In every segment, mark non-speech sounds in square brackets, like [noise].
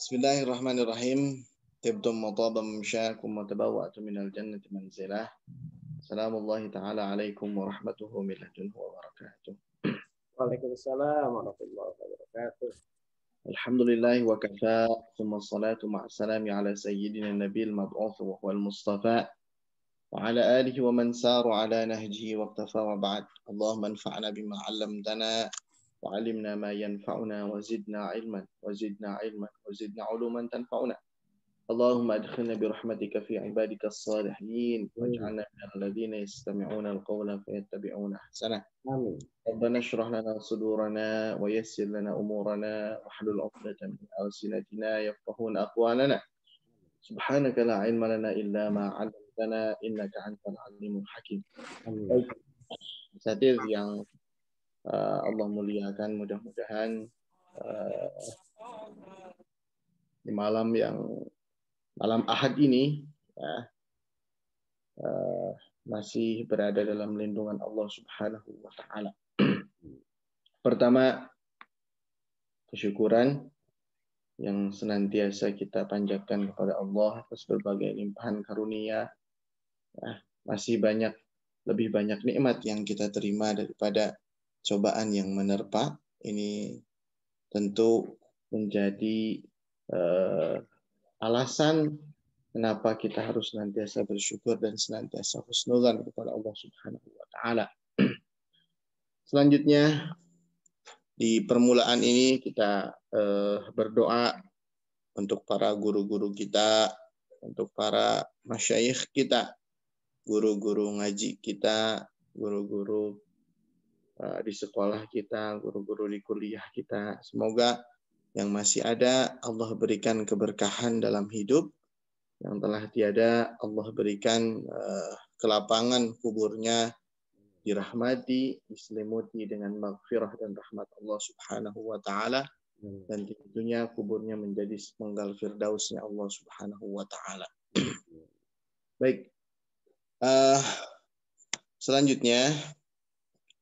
بسم الله الرحمن الرحيم تبدو مطابا مشاكم وتبوأت من الجنة منزله سلام الله تعالى عليكم ورحمته من لدنه وبركاته وعليكم السلام ورحمة الله وبركاته الحمد لله وكفى ثم الصلاة مع السلام على سيدنا النبي المبعوث وهو المصطفى وعلى آله ومن سار على نهجه واقتفى وبعد اللهم انفعنا بما علمتنا وعلمنا ما ينفعنا وزدنا علما وزدنا علما وزدنا علوما تنفعنا اللهم ادخلنا برحمتك في عبادك الصالحين واجعلنا من الذين يستمعون القول فيتبعون احسنه امين ربنا اشرح لنا صدورنا ويسر لنا امورنا واحلل عقدة من السنتنا يفقهون اقوالنا سبحانك لا علم لنا الا ما علمتنا انك انت العليم الحكيم امين yang Eh, Allah muliakan mudah-mudahan uh, di malam yang malam Ahad ini ya, uh, masih berada dalam lindungan Allah Subhanahu wa taala. [clears throat] Pertama kesyukuran yang senantiasa kita panjatkan kepada Allah atas berbagai limpahan karunia. Ya, masih banyak lebih banyak nikmat yang kita terima daripada cobaan yang menerpa ini tentu menjadi uh, alasan kenapa kita harus senantiasa bersyukur dan senantiasa husnuzan kepada Allah Subhanahu wa taala. [clears throat] Selanjutnya di permulaan ini kita uh, berdoa untuk para guru-guru kita, untuk para masyayikh kita, guru-guru ngaji kita, guru-guru Eh, di sekolah kita, guru-guru di kuliah kita. Semoga yang masih ada Allah berikan keberkahan dalam hidup, yang telah tiada Allah berikan eh, kelapangan kuburnya dirahmati, diselimuti dengan maghfirah dan rahmat Allah Subhanahu wa taala dan tentunya kuburnya menjadi penggal firdausnya Allah Subhanahu wa taala. Baik. Uh, selanjutnya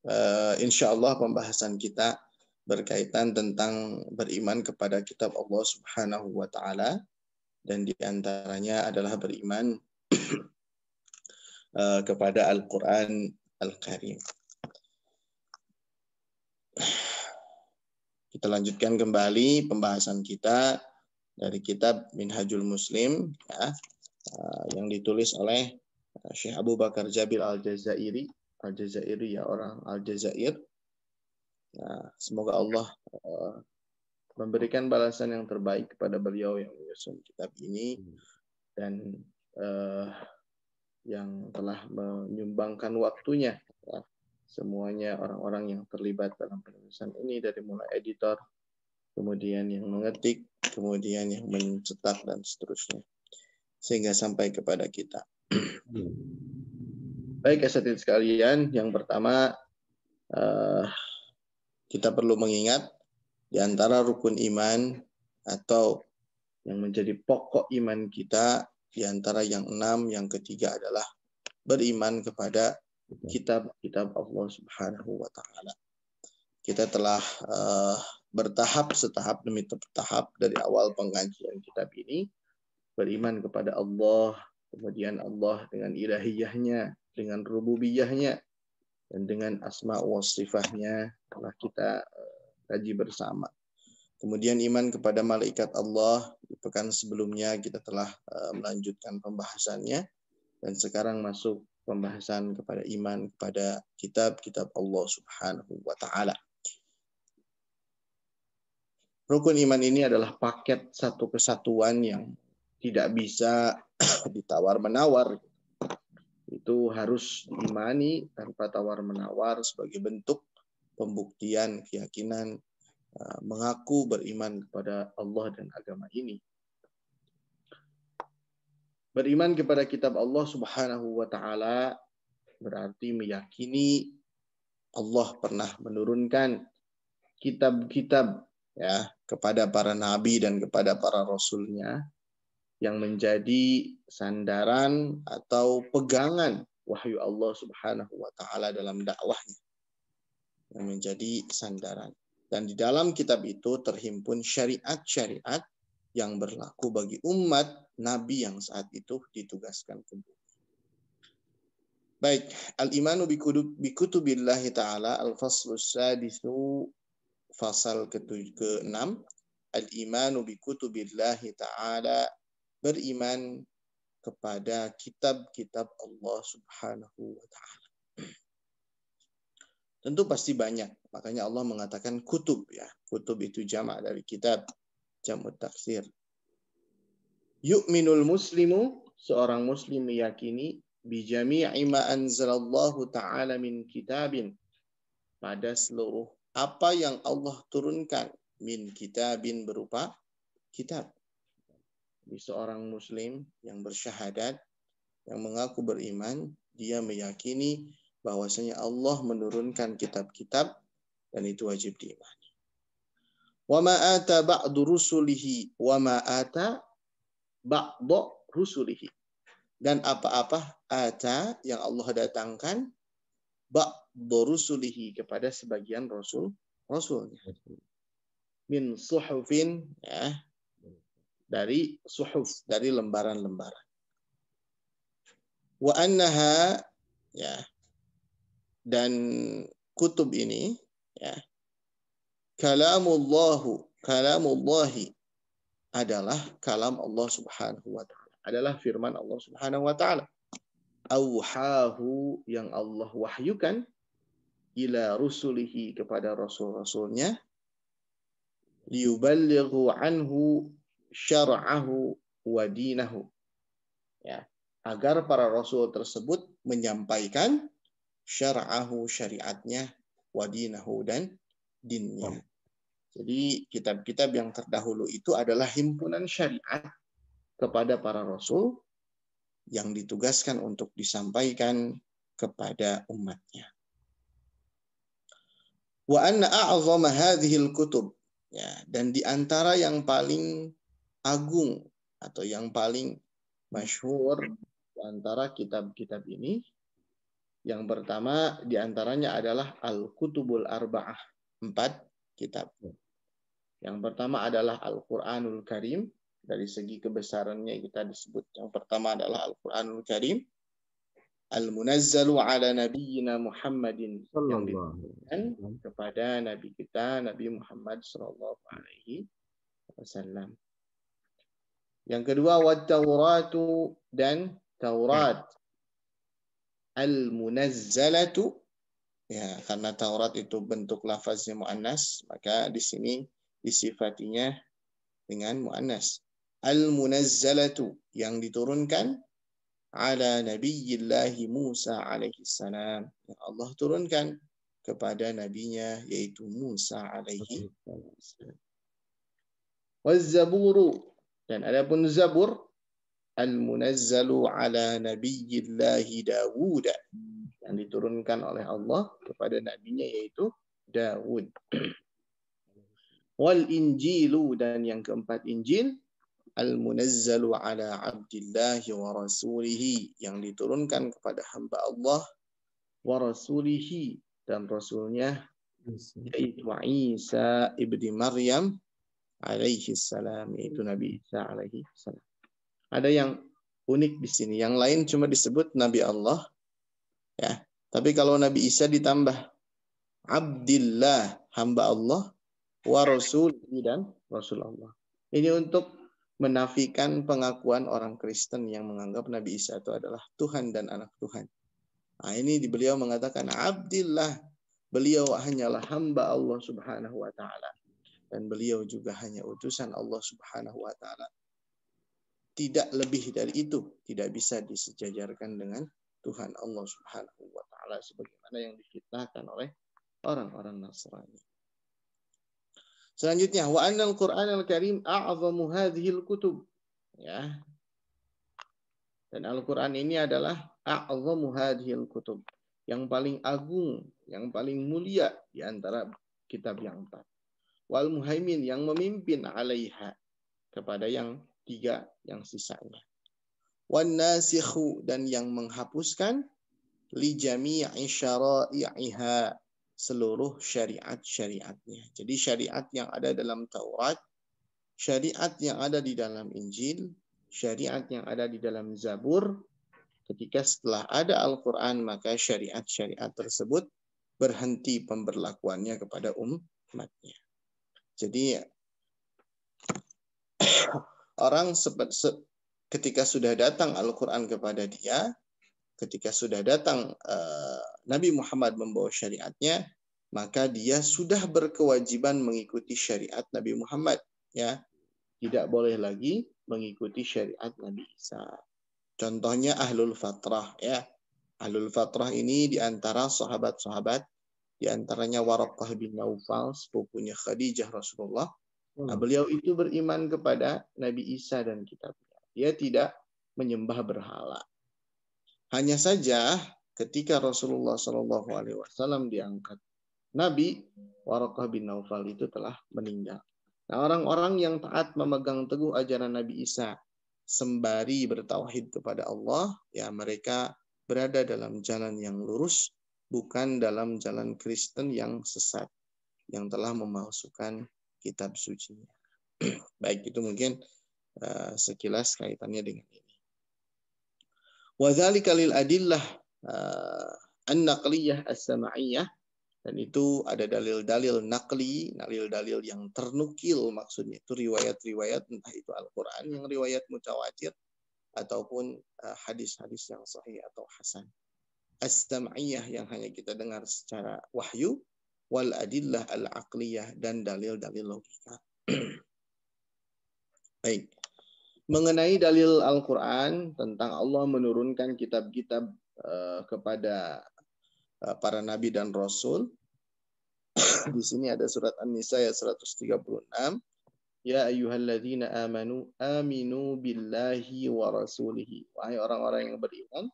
Eh, insya Allah pembahasan kita berkaitan tentang beriman kepada kitab Allah Subhanahu wa taala dan diantaranya adalah beriman [clears throat] eh, kepada Al-Qur'an Al-Karim. Kita lanjutkan kembali pembahasan kita dari kitab Minhajul Muslim ya, eh, yang ditulis oleh Syekh Abu Bakar Jabil Al-Jazairi Aljazairi ya orang Aljazair. Nah, semoga Allah uh, memberikan balasan yang terbaik kepada beliau yang menyusun kitab ini hmm. dan uh, yang telah menyumbangkan waktunya. Ya. Semuanya orang-orang yang terlibat dalam penulisan ini dari mulai editor, kemudian yang mengetik, kemudian yang mencetak dan seterusnya sehingga sampai kepada kita. Hmm. Baik, estetik ya, sekalian, yang pertama eh, kita perlu mengingat di antara rukun iman atau yang menjadi pokok iman kita di antara yang enam, yang ketiga adalah beriman kepada kitab-kitab Allah Subhanahu wa taala. Kita telah uh, bertahap setahap demi tahap dari awal pengajian kitab ini beriman kepada Allah, kemudian Allah dengan irahiyahnya dengan rububiyahnya dan dengan asma wa sifahnya telah kita eh, kaji bersama. Kemudian iman kepada malaikat Allah di pekan sebelumnya kita telah eh, melanjutkan pembahasannya dan sekarang masuk pembahasan kepada iman kepada kitab-kitab Allah Subhanahu wa taala. Rukun iman ini adalah paket satu kesatuan yang tidak bisa [clears throat] ditawar-menawar itu harus imani tanpa tawar-menawar sebagai bentuk pembuktian keyakinan eh, mengaku beriman kepada Allah dan agama ini. Beriman kepada kitab Allah Subhanahu wa taala berarti meyakini Allah pernah menurunkan kitab-kitab ya kepada para nabi dan kepada para rasulnya yang menjadi sandaran atau pegangan wahyu Allah Subhanahu wa taala dalam dakwahnya. Yang menjadi sandaran. Dan di dalam kitab itu terhimpun syariat-syariat yang berlaku bagi umat nabi yang saat itu ditugaskan ke bumi. Baik, al-imanu bi kutubillahi ta'ala al-faslu sadisu fasal ke-6 al-imanu bi kutubillahi ta'ala beriman kepada kitab-kitab Allah Subhanahu wa taala. Tentu pasti banyak. Makanya Allah mengatakan kutub ya. Kutub itu jamak dari kitab, jamut taksir. Yu'minul muslimu, seorang muslim meyakini jami'i ma anzalallahu ta'ala min kitabin. Pada seluruh apa yang Allah turunkan min kitabin berupa kitab di seorang muslim yang bersyahadat, yang mengaku beriman, dia meyakini bahwasanya Allah menurunkan kitab-kitab dan itu wajib diimani. Wa ma ata ba'du rusulihi wa ma ata ba'du rusulihi. Dan apa-apa ata yang Allah datangkan ba'du rusulihi kepada sebagian rasul rasulnya. Min suhufin ya, dari suhuf, dari lembaran-lembaran. Wa annaha ya dan kutub ini ya kalamullahu kalamullahi adalah kalam Allah Subhanahu wa taala. Adalah firman Allah Subhanahu wa taala. Auhahu yang Allah wahyukan ila rusulihi kepada rasul-rasulnya liuballighu anhu syar'ahu wa dinahu. Ya, agar para rasul tersebut menyampaikan syar'ahu syariatnya wa dinahu dan dinnya. Oh. Jadi kitab-kitab yang terdahulu itu adalah himpunan syariat kepada para rasul yang ditugaskan untuk disampaikan kepada umatnya. Wa anna a'zama hadhil kutub. Ya, dan di antara yang paling agung atau yang paling masyhur di antara kitab-kitab ini. Yang pertama di antaranya adalah Al-Kutubul Arba'ah, empat kitab. Yang pertama adalah Al-Qur'anul Karim, dari segi kebesarannya kita disebut yang pertama adalah Al-Qur'anul Karim. Al-Munazzalu ala nabiyyina Muhammadin yang diberikan kepada nabi kita Nabi Muhammad sallallahu alaihi wasallam. Yang kedua wat tauratu dan Taurat al munazzalatu ya karena Taurat itu bentuk lafaznya muannas maka di sini disifatinya dengan muannas al munazzalatu yang diturunkan ala nabiyillah Musa alaihi salam yang Allah turunkan kepada nabinya yaitu Musa alaihi salam. Dan adapun Zabur al-munazzalu ala nabiyyillahi Dawud yang diturunkan oleh Allah kepada nabinya yaitu Dawud. Wal Injilu dan yang keempat Injil al-munazzalu ala abdillahi wa rasulihi yang diturunkan kepada hamba Allah wa rasulihi dan rasulnya yaitu Isa ibni Maryam alaihi salam itu hmm. Nabi Isa alaihi salam. Ada yang unik di sini. Yang lain cuma disebut Nabi Allah ya. Tapi kalau Nabi Isa ditambah Abdillah hamba Allah wa rasul dan rasul Allah. Ini untuk menafikan pengakuan orang Kristen yang menganggap Nabi Isa itu adalah Tuhan dan anak Tuhan. Nah, ini beliau mengatakan Abdillah, beliau hanyalah hamba Allah Subhanahu wa taala dan beliau juga hanya utusan Allah Subhanahu wa taala. Tidak lebih dari itu, tidak bisa disejajarkan dengan Tuhan Allah Subhanahu wa taala sebagaimana yang diciptakan oleh orang-orang Nasrani. Selanjutnya wa annal Qur'an al-Karim a'zamu al kutub. Ya. Dan Al-Qur'an ini adalah a'zamu al kutub, yang paling agung, yang paling mulia di antara kitab yang empat wal muhaimin yang memimpin alaiha kepada hmm. yang tiga yang sisanya. Wan nasikhu dan yang menghapuskan li jami'i syara'iha seluruh syariat-syariatnya. Jadi syariat yang ada dalam Taurat, syariat yang ada di dalam Injil, syariat yang ada di dalam Zabur, ketika setelah ada Al-Quran, maka syariat-syariat tersebut berhenti pemberlakuannya kepada umatnya. Jadi [coughs] orang ketika sudah datang Al-Quran kepada dia, ketika sudah datang eh, Nabi Muhammad membawa syariatnya, maka dia sudah berkewajiban mengikuti syariat Nabi Muhammad. Ya, tidak boleh lagi mengikuti syariat Nabi Isa. Contohnya Ahlul Fatrah. Ya, Ahlul Fatrah ini diantara sahabat-sahabat di antaranya Warokah bin Naufal, sepupunya Khadijah Rasulullah. Nah, hmm. beliau itu beriman kepada Nabi Isa dan kitabnya. Dia tidak menyembah berhala. Hanya saja ketika Rasulullah Shallallahu Alaihi Wasallam diangkat Nabi, Warokah bin Naufal itu telah meninggal. Nah, orang-orang yang taat memegang teguh ajaran Nabi Isa sembari bertauhid kepada Allah, ya mereka berada dalam jalan yang lurus bukan dalam jalan Kristen yang sesat yang telah memalsukan kitab Suci. [clears throat] Baik itu mungkin uh, sekilas kaitannya dengan ini. Wadzalika lil adillah eh, an-naqliyah as-sama'iyah dan itu ada dalil-dalil nakli, dalil-dalil yang ternukil maksudnya itu riwayat-riwayat entah itu Al-Qur'an yang riwayat mutawatir ataupun eh, hadis-hadis yang sahih atau hasan as-sam'iyah yang hanya kita dengar secara wahyu wal adillah al-aqliyah dan dalil-dalil logika. [clears throat] Baik. Mengenai dalil Al-Qur'an tentang Allah menurunkan kitab-kitab uh, kepada uh, para nabi dan rasul. [clears throat] Di sini ada surat An-Nisa ayat 136. Ya ayyuhalladzina amanu aminu billahi wa rasulihi. Wahai orang-orang yang beriman,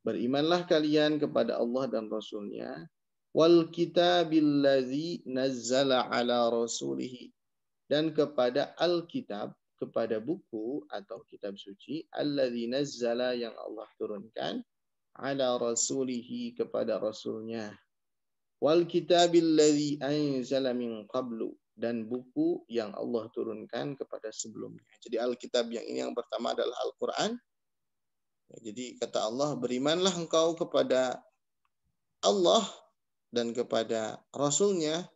Berimanlah kalian kepada Allah dan Rasulnya. Wal kitabillazi nazzala ala rasulihi. Dan kepada Alkitab, kepada buku atau kitab suci, allazi nazzala yang Allah turunkan ala rasulihi kepada rasulnya. Wal kitabillazi anzala min qablu dan buku yang Allah turunkan kepada sebelumnya. Jadi Alkitab yang ini yang pertama adalah Al-Quran, Ya, jadi kata Allah, berimanlah engkau kepada Allah dan kepada Rasulnya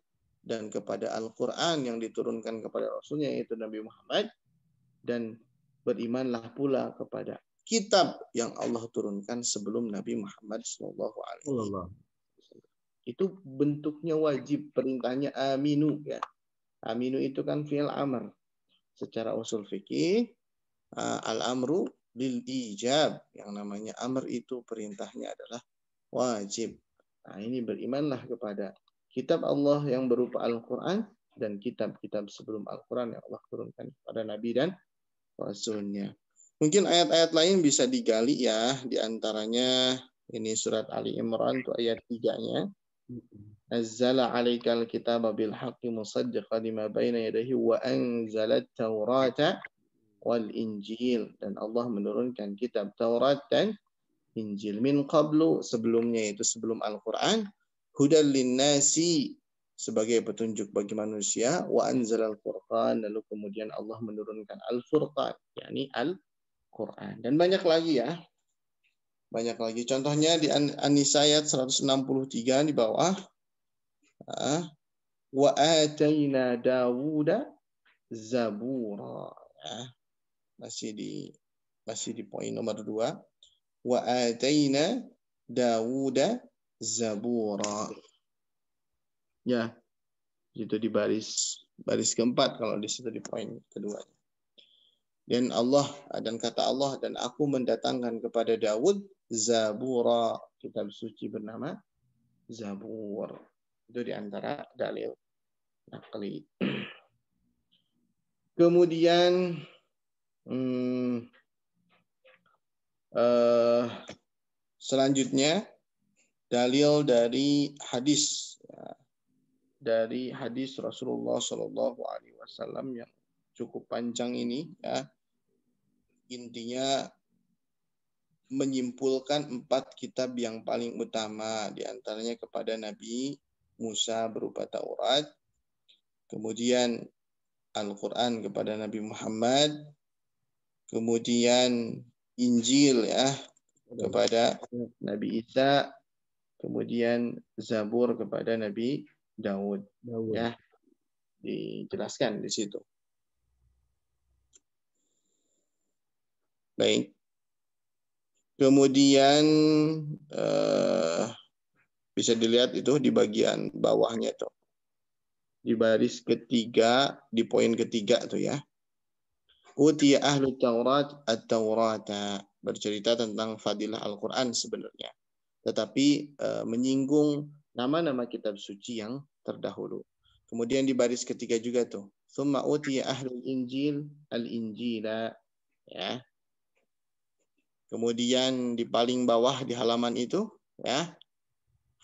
dan kepada Al-Quran yang diturunkan kepada Rasulnya yaitu Nabi Muhammad dan berimanlah pula kepada kitab yang Allah turunkan sebelum Nabi Muhammad SAW. Allah. Itu bentuknya wajib perintahnya aminu ya. Aminu itu kan fi'il amr. Secara usul fikih ah, al amru lil ijab yang namanya amr itu perintahnya adalah wajib. Nah, ini berimanlah kepada kitab Allah yang berupa Al-Qur'an dan kitab-kitab sebelum Al-Qur'an yang Allah turunkan kepada nabi dan rasulnya. Mungkin ayat-ayat lain bisa digali ya, di antaranya ini surat Ali Imran itu ayat 3-nya. Azzala 'alaikal kitaba bil haqqi musaddiqan lima baina yadayhi wa anzalat tawrata wal Injil dan Allah menurunkan kitab Taurat dan Injil min qablu sebelumnya itu sebelum Al-Qur'an hudal linnasi sebagai petunjuk bagi manusia wa anzalal furqan lalu kemudian Allah menurunkan al-furqan yakni al-Qur'an dan banyak lagi ya banyak lagi contohnya di an ayat 163 di bawah wa ataina Dawuda zabura ya masih di masih di poin nomor dua wa ataina Dawuda Zabura ya itu di baris baris keempat kalau di situ di poin kedua dan Allah dan kata Allah dan aku mendatangkan kepada Dawud Zabura kitab suci bernama Zabur itu di antara dalil nakli [clears throat] kemudian Hmm, uh, selanjutnya dalil dari hadis ya, dari hadis Rasulullah Shallallahu Alaihi Wasallam yang cukup panjang ini ya intinya menyimpulkan empat kitab yang paling utama diantaranya kepada Nabi Musa berupa Taurat kemudian Al-Quran kepada Nabi Muhammad kemudian Injil ya kepada Nabi Isa, kemudian Zabur kepada Nabi Daud. Daud. Ya, dijelaskan di situ. Baik. Kemudian eh, bisa dilihat itu di bagian bawahnya tuh. Di baris ketiga, di poin ketiga tuh ya. Utiya ahlu Taurat at-Taurata bercerita tentang fadilah Al-Qur'an sebenarnya. Tetapi e, menyinggung nama-nama kitab suci yang terdahulu. Kemudian di baris ketiga juga tuh, Thumma utiya ahlu Injil al-Injila ya. Kemudian di paling bawah di halaman itu ya.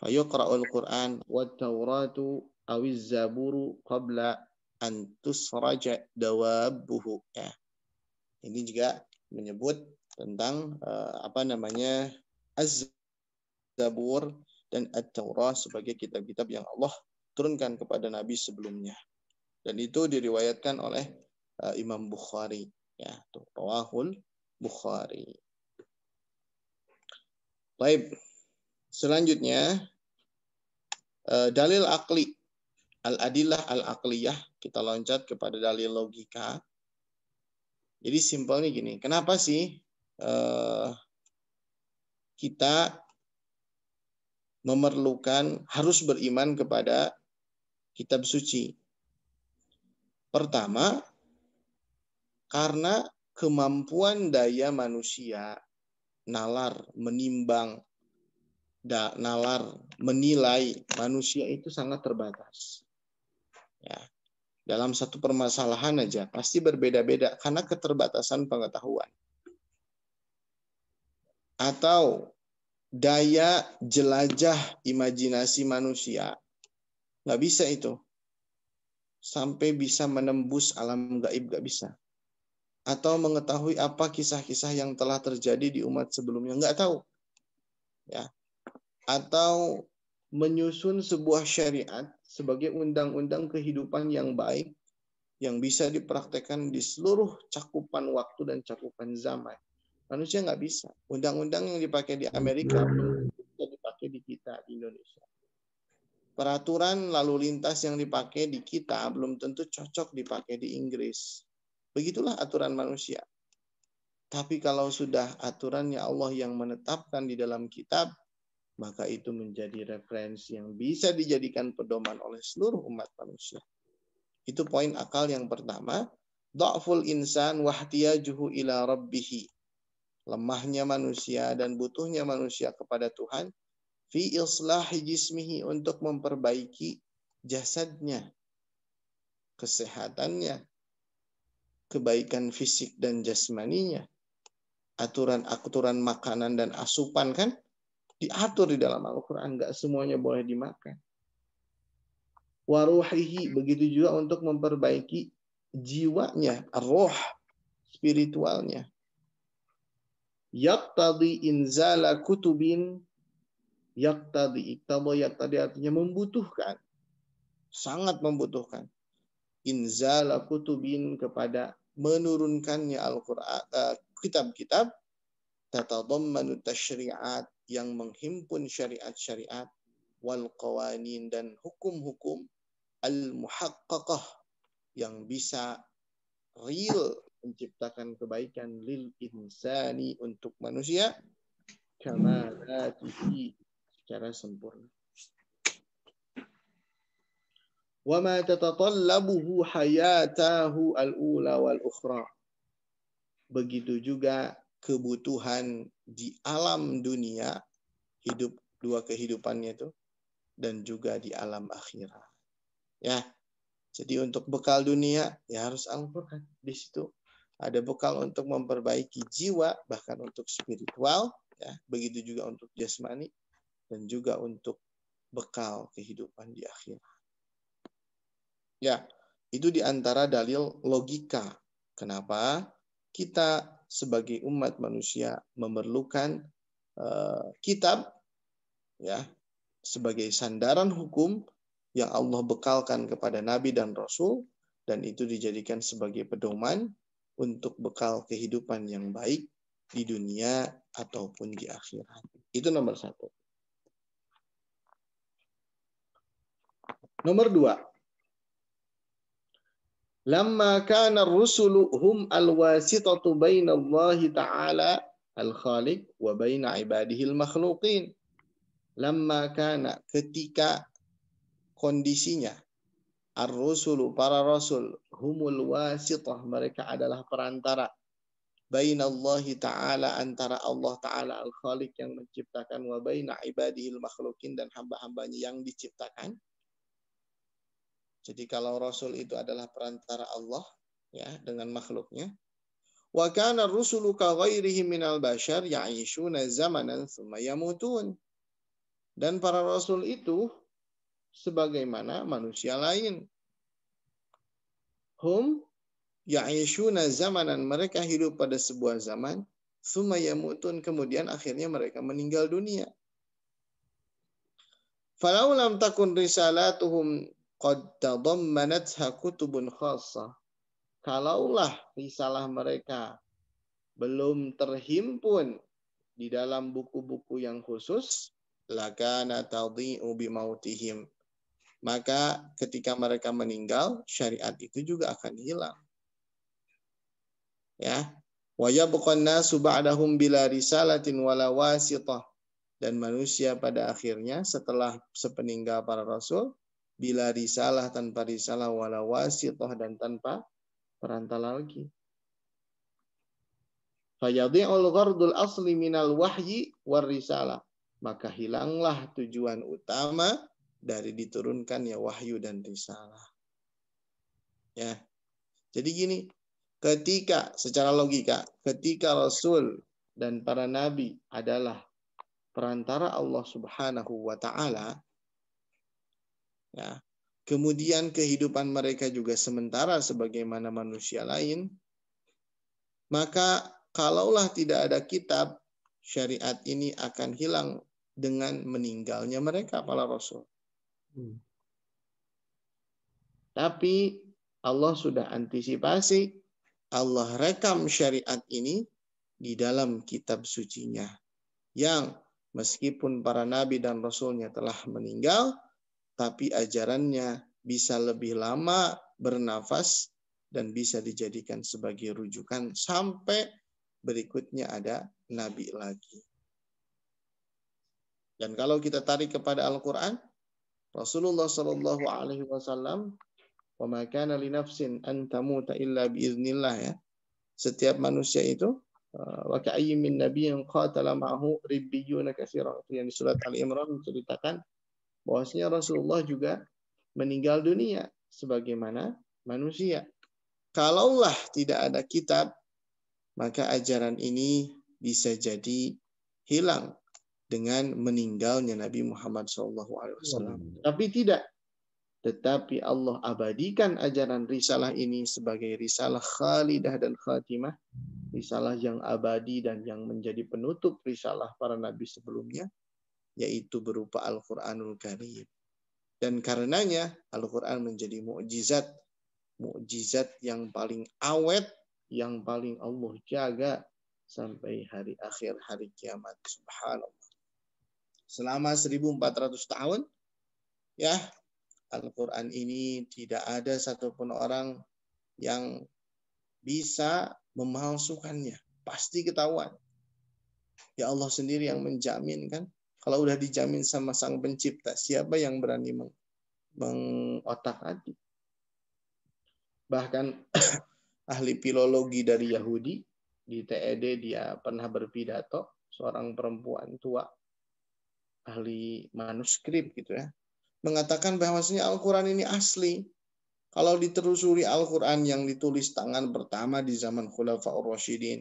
Fayuqra'ul Qur'an wa Tauratu awiz Zaburu qabla antusraja dawabuhu ya ini juga menyebut tentang uh, apa namanya Az-Zabur dan At-Taurah sebagai kitab-kitab yang Allah turunkan kepada nabi sebelumnya. Dan itu diriwayatkan oleh uh, Imam Bukhari ya, tuh Rawahul Bukhari. Baik. Selanjutnya uh, dalil akli al-adillah al akliyah kita loncat kepada dalil logika jadi simpelnya gini, kenapa sih eh, kita memerlukan harus beriman kepada kitab suci? Pertama, karena kemampuan daya manusia nalar menimbang da, nalar menilai manusia itu sangat terbatas. Ya dalam satu permasalahan aja pasti berbeda-beda karena keterbatasan pengetahuan atau daya jelajah imajinasi manusia nggak bisa itu sampai bisa menembus alam gaib nggak bisa atau mengetahui apa kisah-kisah yang telah terjadi di umat sebelumnya nggak tahu ya atau menyusun sebuah syariat sebagai undang-undang kehidupan yang baik yang bisa dipraktekkan di seluruh cakupan waktu dan cakupan zaman. Manusia nggak bisa. Undang-undang yang dipakai di Amerika hmm. belum bisa dipakai di kita di Indonesia. Peraturan lalu lintas yang dipakai di kita belum tentu cocok dipakai di Inggris. Begitulah aturan manusia. Tapi kalau sudah aturannya Allah yang menetapkan di dalam kitab, maka itu menjadi referensi yang bisa dijadikan pedoman oleh seluruh umat manusia. Itu poin akal yang pertama. Da'ful insan wahtiyajuhu ila rabbihi. Lemahnya manusia dan butuhnya manusia kepada Tuhan. Fi islahi jismihi untuk memperbaiki jasadnya. Kesehatannya. Kebaikan fisik dan jasmaninya. Aturan-aturan makanan dan asupan kan diatur di dalam Al-Quran. Nggak semuanya boleh dimakan. Waruhihi. Begitu juga untuk memperbaiki jiwanya, roh spiritualnya. Yaktadi inzala kutubin yaktadi. Iktaba yaktadi artinya membutuhkan. Sangat membutuhkan. Inzala kutubin kepada menurunkannya Al-Quran, eh, kitab-kitab. Tatadammanu tashri'at yang menghimpun syariat-syariat wal qawanin dan hukum-hukum al muhaqqaqah yang bisa real menciptakan kebaikan lil insani untuk manusia kama secara sempurna. وما تتطلبه حياته الأولى والأخرى begitu juga kebutuhan di alam dunia, hidup dua kehidupannya itu, dan juga di alam akhirat. Ya, jadi untuk bekal dunia ya harus Al-Quran di situ. Ada bekal untuk memperbaiki jiwa, bahkan untuk spiritual, ya, begitu juga untuk jasmani, dan juga untuk bekal kehidupan di akhirat. Ya, itu di antara dalil logika. Kenapa kita sebagai umat manusia memerlukan uh, kitab ya sebagai sandaran hukum yang Allah bekalkan kepada nabi dan rasul dan itu dijadikan sebagai pedoman untuk bekal kehidupan yang baik di dunia ataupun di akhirat. Itu nomor satu. Nomor dua, Lamma kana rusulu hum al-wasitatu bainallahi ta'ala al-khaliq wa baina ibadihi al-makhluqin. Lamma kana ketika kondisinya ar-rusulu para rasul humul wasitah mereka adalah perantara bainallahi ta'ala antara Allah ta'ala al-khaliq yang menciptakan wa baina al makhlukin dan hamba-hambanya yang diciptakan jadi kalau Rasul itu adalah perantara Allah ya dengan makhluknya. Wa kana rusulu ka ghairihi minal bashar ya'ishuna zamanan thumma yamutun. Dan para rasul itu sebagaimana manusia lain. Hum ya'ishuna zamanan mereka hidup pada sebuah zaman thumma yamutun kemudian akhirnya mereka meninggal dunia. Falau lam takun risalatuhum qad tadammanatha kutubun khassah. Kalaulah risalah mereka belum terhimpun di dalam buku-buku yang khusus, lakana tadhi'u mautihim. Maka ketika mereka meninggal, syariat itu juga akan hilang. Ya. Wa yabqan nasu ba'dahum bila risalatin wala wasitah. Dan manusia pada akhirnya setelah sepeninggal para rasul bila risalah tanpa risalah wala wasitoh dan tanpa perantara lagi. Fayadhi'ul ghardul asli minal wahyi war risalah. Maka hilanglah tujuan utama dari diturunkannya wahyu dan risalah. Ya. Jadi gini, ketika secara logika, ketika Rasul dan para nabi adalah perantara Allah Subhanahu wa taala, Ya. Kemudian kehidupan mereka juga sementara sebagaimana manusia lain. Maka kalaulah tidak ada kitab, syariat ini akan hilang dengan meninggalnya mereka para rasul. Hmm. Tapi Allah sudah antisipasi, Allah rekam syariat ini di dalam kitab sucinya. Yang meskipun para nabi dan rasulnya telah meninggal, tapi ajarannya bisa lebih lama bernafas dan bisa dijadikan sebagai rujukan sampai berikutnya ada nabi lagi. Dan kalau kita tarik kepada Al-Qur'an, Rasulullah Shallallahu alaihi wasallam wa ma kana li nafsin an tamuta illa bi idznillah ya. Setiap manusia itu eh, wa ka'ayyin min nabiyyin qatala mahu ribbiyuna katsiran. yang di surat Al-Imran menceritakan bahwasanya Rasulullah juga meninggal dunia sebagaimana manusia. Kalaulah tidak ada kitab, maka ajaran ini bisa jadi hilang dengan meninggalnya Nabi Muhammad SAW. Tapi tidak. Tetapi Allah abadikan ajaran risalah ini sebagai risalah khalidah dan khatimah. Risalah yang abadi dan yang menjadi penutup risalah para nabi sebelumnya yaitu berupa Al-Qur'anul Karim. Dan karenanya Al-Qur'an menjadi mukjizat, mukjizat yang paling awet yang paling Allah jaga sampai hari akhir hari kiamat. Subhanallah. Selama 1400 tahun ya Al-Qur'an ini tidak ada satupun orang yang bisa memalsukannya. Pasti ketahuan. Ya Allah sendiri yang menjamin kan kalau udah dijamin sama sang pencipta, siapa yang berani meng mengotak atik? Bahkan [clears throat] ahli filologi dari Yahudi di TED dia pernah berpidato seorang perempuan tua ahli manuskrip gitu ya mengatakan bahwasanya Al-Qur'an ini asli. Kalau diterusuri Al-Qur'an yang ditulis tangan pertama di zaman Khulafaur rashidin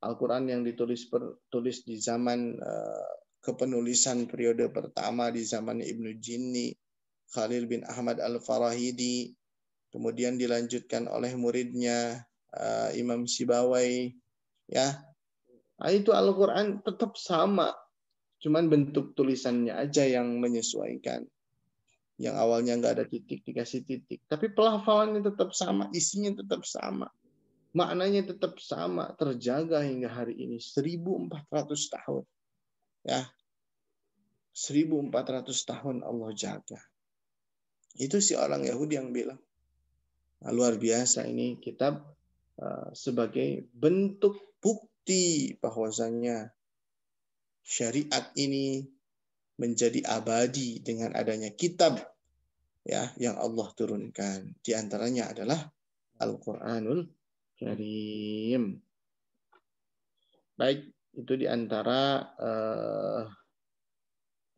Al-Qur'an yang ditulis tulis di zaman uh, kepenulisan periode pertama di zaman Ibnu Jinni, Khalil bin Ahmad Al-Farahidi, kemudian dilanjutkan oleh muridnya uh, Imam Sibawai, ya. Nah, itu Al-Qur'an tetap sama, cuman bentuk tulisannya aja yang menyesuaikan. Yang awalnya nggak ada titik dikasih titik, tapi pelafalannya tetap sama, isinya tetap sama. Maknanya tetap sama, terjaga hingga hari ini 1400 tahun. Ya, 1400 tahun Allah jaga. Itu si orang Yahudi yang bilang. Nah, luar biasa ini kitab uh, sebagai bentuk bukti bahwasanya syariat ini menjadi abadi dengan adanya kitab ya yang Allah turunkan. Di antaranya adalah Al-Qur'anul Karim. Baik, itu di antara uh,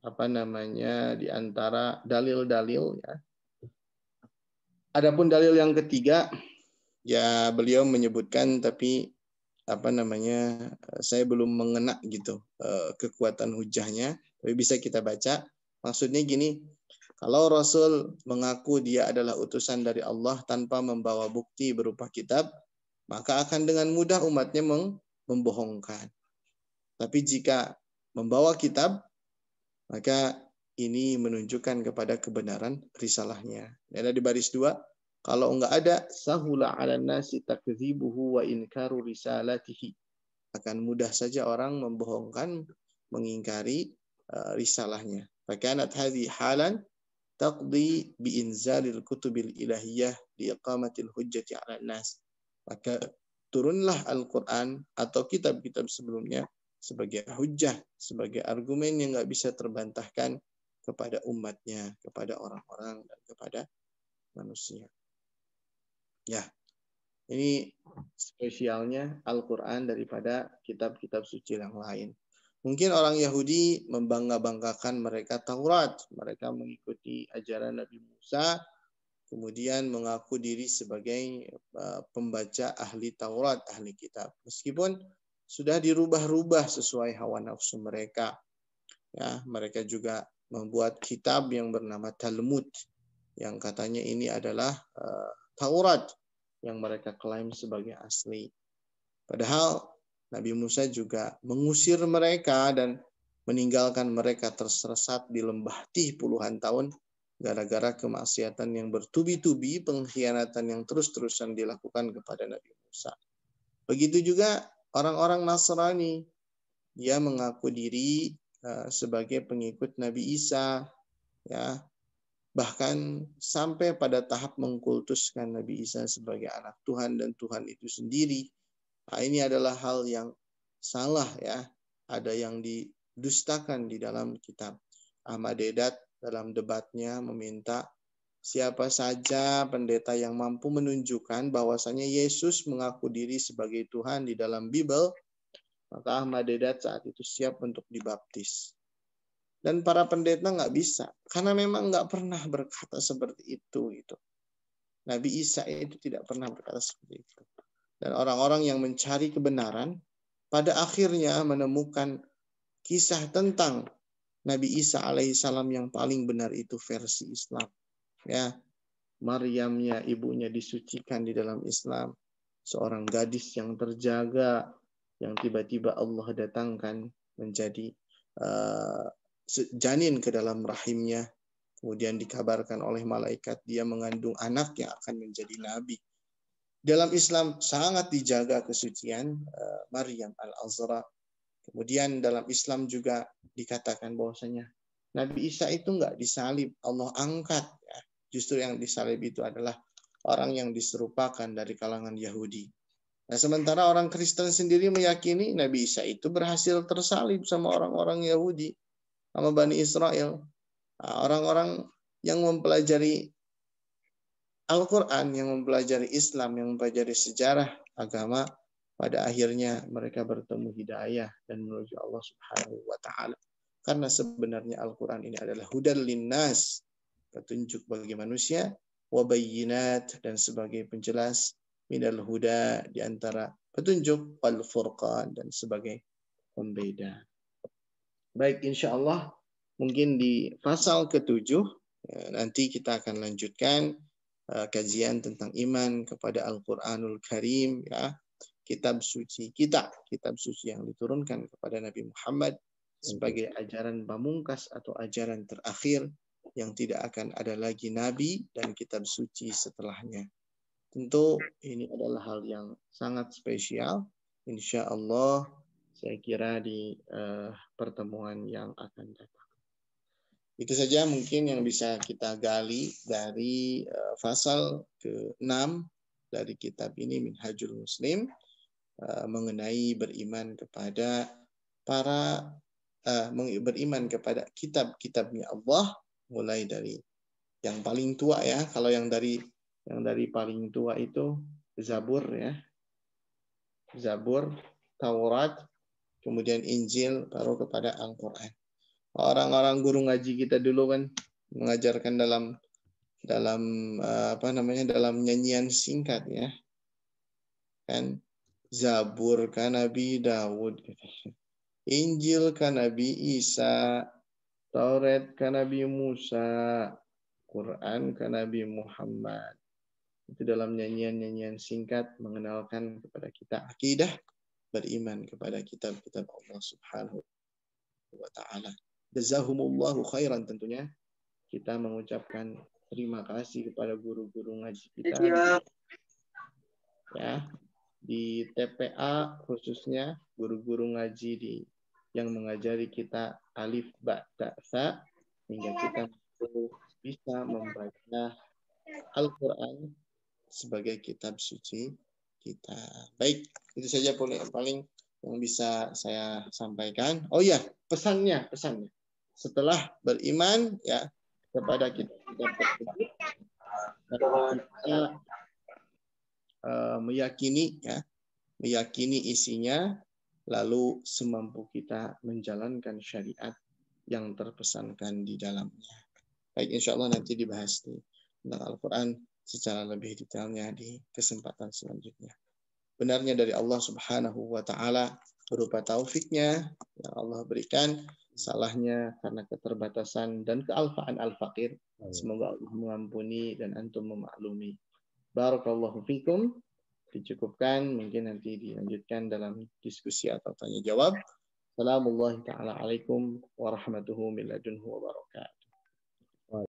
apa namanya di antara dalil-dalil ya. Adapun dalil yang ketiga ya beliau menyebutkan tapi apa namanya saya belum mengena gitu eh, kekuatan hujahnya tapi bisa kita baca maksudnya gini kalau Rasul mengaku dia adalah utusan dari Allah tanpa membawa bukti berupa kitab maka akan dengan mudah umatnya membohongkan tapi jika membawa kitab maka ini menunjukkan kepada kebenaran risalahnya. Dan ada di baris dua, kalau enggak ada, sahula ala nasi takzibuhu wa inkaru risalatihi. Akan mudah saja orang membohongkan, mengingkari uh, risalahnya. Fakanat hadhi halan taqdi bi inzalil kutubil ilahiyah li iqamatil hujjati ala nas. Maka turunlah Al-Quran atau kitab-kitab sebelumnya sebagai hujah, sebagai argumen yang nggak bisa terbantahkan kepada umatnya, kepada orang-orang, dan kepada manusia. Ya, ini spesialnya Al-Quran daripada kitab-kitab suci yang lain. Mungkin orang Yahudi membangga-banggakan mereka Taurat. Mereka mengikuti ajaran Nabi Musa, kemudian mengaku diri sebagai eh, pembaca ahli Taurat, ahli kitab. Meskipun sudah dirubah-rubah sesuai hawa nafsu mereka. Ya, mereka juga membuat kitab yang bernama Talmud yang katanya ini adalah uh, Taurat yang mereka klaim sebagai asli. Padahal Nabi Musa juga mengusir mereka dan meninggalkan mereka tersesat di lembah Tih puluhan tahun gara-gara kemaksiatan yang bertubi-tubi, pengkhianatan yang terus-terusan dilakukan kepada Nabi Musa. Begitu juga orang-orang Nasrani. Dia mengaku diri eh, sebagai pengikut Nabi Isa, ya bahkan sampai pada tahap mengkultuskan Nabi Isa sebagai anak Tuhan dan Tuhan itu sendiri. Nah, ini adalah hal yang salah ya, ada yang didustakan di dalam kitab. Ahmad Dedat dalam debatnya meminta siapa saja pendeta yang mampu menunjukkan bahwasanya Yesus mengaku diri sebagai Tuhan di dalam Bibel, maka Ahmad Dedat saat itu siap untuk dibaptis. Dan para pendeta nggak bisa, karena memang nggak pernah berkata seperti itu. Gitu. Nabi Isa itu tidak pernah berkata seperti itu. Dan orang-orang yang mencari kebenaran, pada akhirnya menemukan kisah tentang Nabi Isa alaihissalam yang paling benar itu versi Islam ya Maryamnya ibunya disucikan di dalam Islam seorang gadis yang terjaga yang tiba-tiba Allah datangkan menjadi uh, janin ke dalam rahimnya kemudian dikabarkan oleh malaikat dia mengandung anak yang akan menjadi nabi dalam Islam sangat dijaga kesucian uh, Maryam al-Azra kemudian dalam Islam juga dikatakan bahwasanya Nabi Isa itu nggak disalib Allah angkat ya Justru yang disalib itu adalah orang yang diserupakan dari kalangan Yahudi. Nah, sementara orang Kristen sendiri meyakini Nabi Isa itu berhasil tersalib sama orang-orang Yahudi, sama Bani Israel. Nah, orang-orang yang mempelajari Al-Quran, yang mempelajari Islam, yang mempelajari sejarah agama, pada akhirnya mereka bertemu hidayah dan menuju Allah Subhanahu wa taala. Karena sebenarnya Al-Qur'an ini adalah hudal linnas, petunjuk bagi manusia, wabayyinat dan sebagai penjelas minal huda di antara petunjuk wal furqan dan sebagai pembeda. Baik, insya Allah mungkin di pasal ketujuh ya, nanti kita akan lanjutkan eh, kajian tentang iman kepada Al-Quranul Karim, ya kitab suci kita, kitab suci yang diturunkan kepada Nabi Muhammad sebagai ajaran pamungkas atau ajaran terakhir yang tidak akan ada lagi nabi dan kitab suci setelahnya. Tentu ini adalah hal yang sangat spesial. Insya Allah saya kira di uh, pertemuan yang akan datang. Itu saja mungkin yang bisa kita gali dari uh, pasal ke-6 dari kitab ini Minhajul Muslim uh, mengenai beriman kepada para uh, beriman kepada kitab-kitabnya Allah mulai dari yang paling tua ya. Kalau yang dari yang dari paling tua itu Zabur ya. Zabur, Taurat, kemudian Injil, baru kepada al Orang-orang guru ngaji kita dulu kan mengajarkan dalam dalam eh, apa namanya dalam nyanyian singkat ya. Kan Zabur kan Nabi Daud Injil kan Nabi Isa, Taurat ke Nabi Musa, Quran ke Nabi Muhammad. Itu dalam nyanyian-nyanyian singkat mengenalkan kepada kita akidah beriman kepada kitab-kitab Allah Subhanahu wa taala. Jazakumullahu khairan tentunya kita mengucapkan terima kasih kepada guru-guru ngaji kita. Ya, di TPA khususnya guru-guru ngaji di yang mengajari kita alif, ba, ta, sa hingga iya, kita bisa membaca Al-Quran sebagai kitab suci kita. Baik, itu saja paling yang bisa saya sampaikan. Oh ya, pesannya, pesannya. Setelah beriman ya kepada kita, kita uh, meyakini ya, meyakini isinya lalu semampu kita menjalankan syariat yang terpesankan di dalamnya. Baik, insya Allah nanti dibahas di tentang Al-Quran secara lebih detailnya di kesempatan selanjutnya. Benarnya dari Allah Subhanahu wa Ta'ala berupa taufiknya yang Allah berikan, salahnya karena keterbatasan dan kealfaan al-fakir. Semoga Allah mengampuni dan antum memaklumi. Barakallahu fikum dicukupkan. Mungkin nanti dilanjutkan dalam diskusi atau tanya jawab. Assalamualaikum warahmatullahi wabarakatuh.